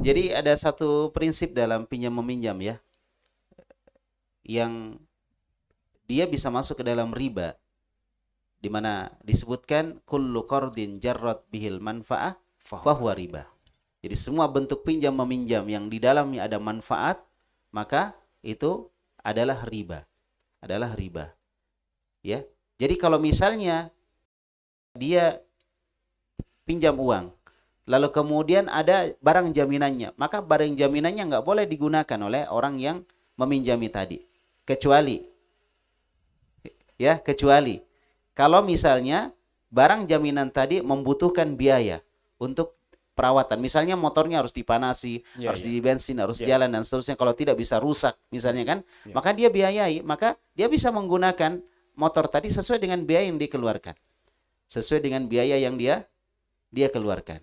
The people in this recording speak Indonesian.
Jadi ada satu prinsip dalam pinjam meminjam ya. Yang dia bisa masuk ke dalam riba. Di mana disebutkan kullu kordin jarrot bihil manfaah fahuwa riba. Jadi semua bentuk pinjam meminjam yang di dalamnya ada manfaat, maka itu adalah riba. Adalah riba. Ya. Jadi kalau misalnya dia pinjam uang lalu kemudian ada barang jaminannya, maka barang jaminannya nggak boleh digunakan oleh orang yang meminjami tadi, kecuali ya kecuali kalau misalnya barang jaminan tadi membutuhkan biaya untuk perawatan. Misalnya motornya harus dipanasi, ya, harus ya. bensin harus ya. jalan dan seterusnya. Kalau tidak bisa rusak misalnya kan, ya. maka dia biayai, maka dia bisa menggunakan motor tadi sesuai dengan biaya yang dikeluarkan. Sesuai dengan biaya yang dia dia keluarkan.